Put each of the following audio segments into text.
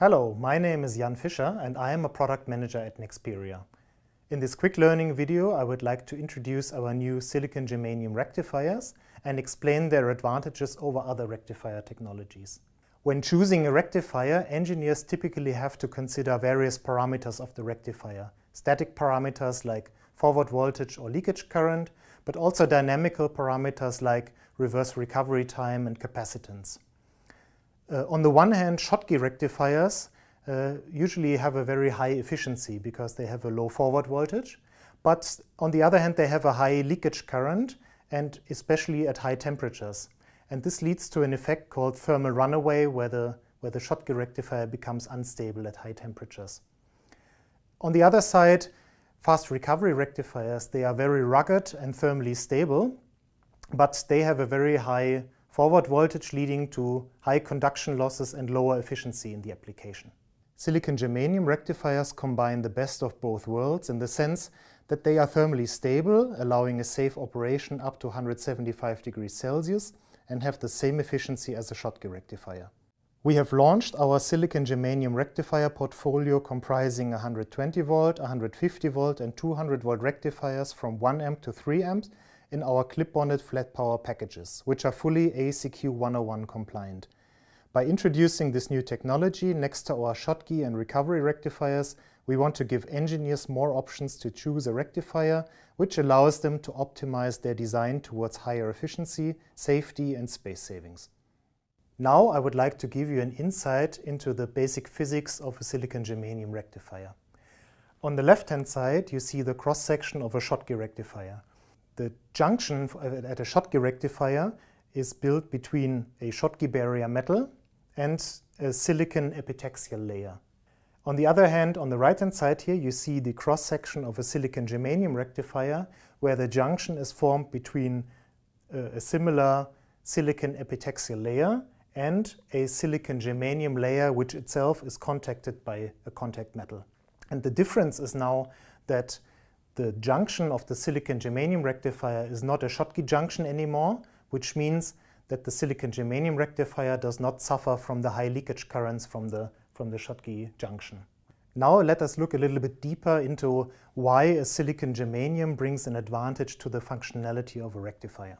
Hello, my name is Jan Fischer and I am a product manager at Nexperia. In this quick learning video, I would like to introduce our new silicon germanium rectifiers and explain their advantages over other rectifier technologies. When choosing a rectifier, engineers typically have to consider various parameters of the rectifier. Static parameters like forward voltage or leakage current, but also dynamical parameters like reverse recovery time and capacitance. Uh, on the one hand, Schottky rectifiers uh, usually have a very high efficiency because they have a low forward voltage. But on the other hand, they have a high leakage current and especially at high temperatures. And this leads to an effect called thermal runaway where the, where the Schottky rectifier becomes unstable at high temperatures. On the other side, fast recovery rectifiers, they are very rugged and thermally stable, but they have a very high forward voltage leading to high conduction losses and lower efficiency in the application. Silicon germanium rectifiers combine the best of both worlds in the sense that they are thermally stable, allowing a safe operation up to 175 degrees Celsius and have the same efficiency as a Schottky rectifier. We have launched our silicon germanium rectifier portfolio comprising 120 volt, 150 volt and 200 volt rectifiers from 1 amp to 3 amps in our clip-bonded flat power packages, which are fully ACQ 101 compliant. By introducing this new technology next to our Schottky and recovery rectifiers, we want to give engineers more options to choose a rectifier, which allows them to optimize their design towards higher efficiency, safety and space savings. Now I would like to give you an insight into the basic physics of a silicon germanium rectifier. On the left-hand side, you see the cross-section of a Schottky rectifier. The junction at a Schottky rectifier is built between a Schottky barrier metal and a silicon epitaxial layer. On the other hand, on the right-hand side here, you see the cross-section of a silicon germanium rectifier where the junction is formed between uh, a similar silicon epitaxial layer and a silicon germanium layer which itself is contacted by a contact metal. And the difference is now that the junction of the silicon germanium rectifier is not a Schottky junction anymore, which means that the silicon germanium rectifier does not suffer from the high leakage currents from the, from the Schottky junction. Now let us look a little bit deeper into why a silicon germanium brings an advantage to the functionality of a rectifier.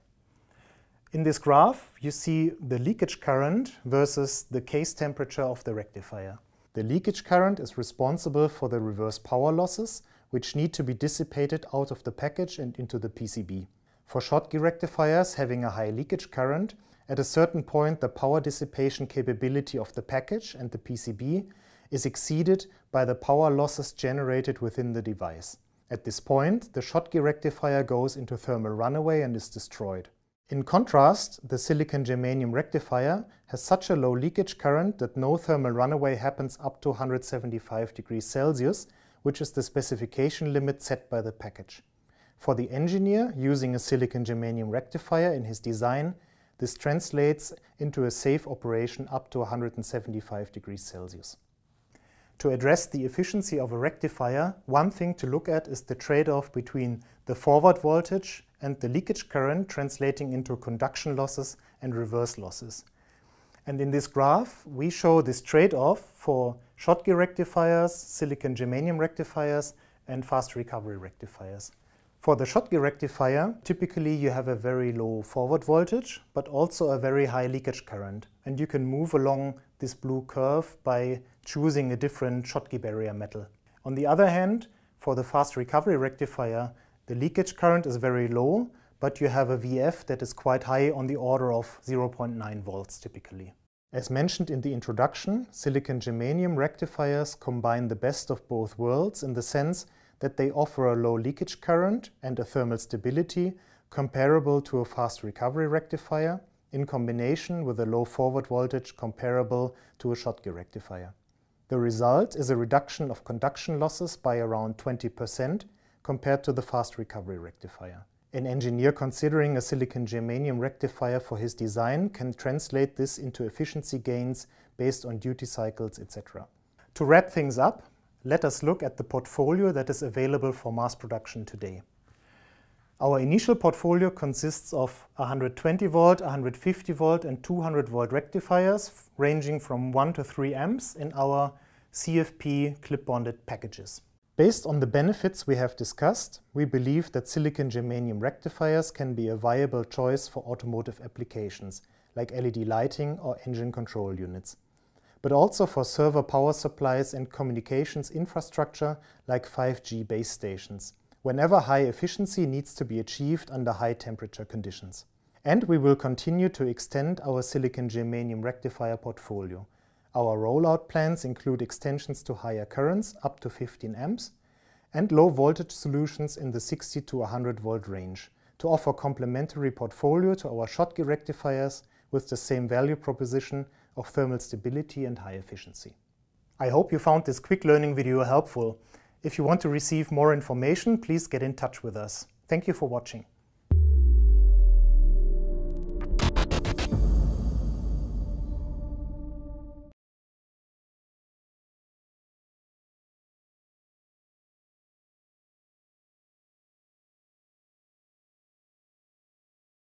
In this graph, you see the leakage current versus the case temperature of the rectifier. The leakage current is responsible for the reverse power losses which need to be dissipated out of the package and into the PCB. For Schottky rectifiers having a high leakage current, at a certain point the power dissipation capability of the package and the PCB is exceeded by the power losses generated within the device. At this point, the Schottky rectifier goes into thermal runaway and is destroyed. In contrast, the silicon germanium rectifier has such a low leakage current that no thermal runaway happens up to 175 degrees Celsius which is the specification limit set by the package. For the engineer using a silicon germanium rectifier in his design, this translates into a safe operation up to 175 degrees Celsius. To address the efficiency of a rectifier, one thing to look at is the trade-off between the forward voltage and the leakage current translating into conduction losses and reverse losses. And in this graph, we show this trade-off for Schottky rectifiers, silicon germanium rectifiers, and fast recovery rectifiers. For the Schottky rectifier, typically you have a very low forward voltage, but also a very high leakage current. And you can move along this blue curve by choosing a different Schottky barrier metal. On the other hand, for the fast recovery rectifier, the leakage current is very low, but you have a VF that is quite high on the order of 0.9 volts typically. As mentioned in the introduction, silicon germanium rectifiers combine the best of both worlds in the sense that they offer a low leakage current and a thermal stability comparable to a fast recovery rectifier in combination with a low forward voltage comparable to a Schottky rectifier. The result is a reduction of conduction losses by around 20% compared to the fast recovery rectifier. An engineer considering a silicon germanium rectifier for his design can translate this into efficiency gains based on duty cycles, etc. To wrap things up, let us look at the portfolio that is available for mass production today. Our initial portfolio consists of 120 volt, 150 volt and 200 volt rectifiers ranging from 1 to 3 amps in our CFP clip bonded packages. Based on the benefits we have discussed, we believe that silicon germanium rectifiers can be a viable choice for automotive applications, like LED lighting or engine control units, but also for server power supplies and communications infrastructure like 5G base stations, whenever high efficiency needs to be achieved under high temperature conditions. And we will continue to extend our silicon germanium rectifier portfolio, our rollout plans include extensions to higher currents, up to 15 amps, and low voltage solutions in the 60 to 100 volt range to offer complementary portfolio to our Schottky rectifiers with the same value proposition of thermal stability and high efficiency. I hope you found this quick learning video helpful. If you want to receive more information, please get in touch with us. Thank you for watching.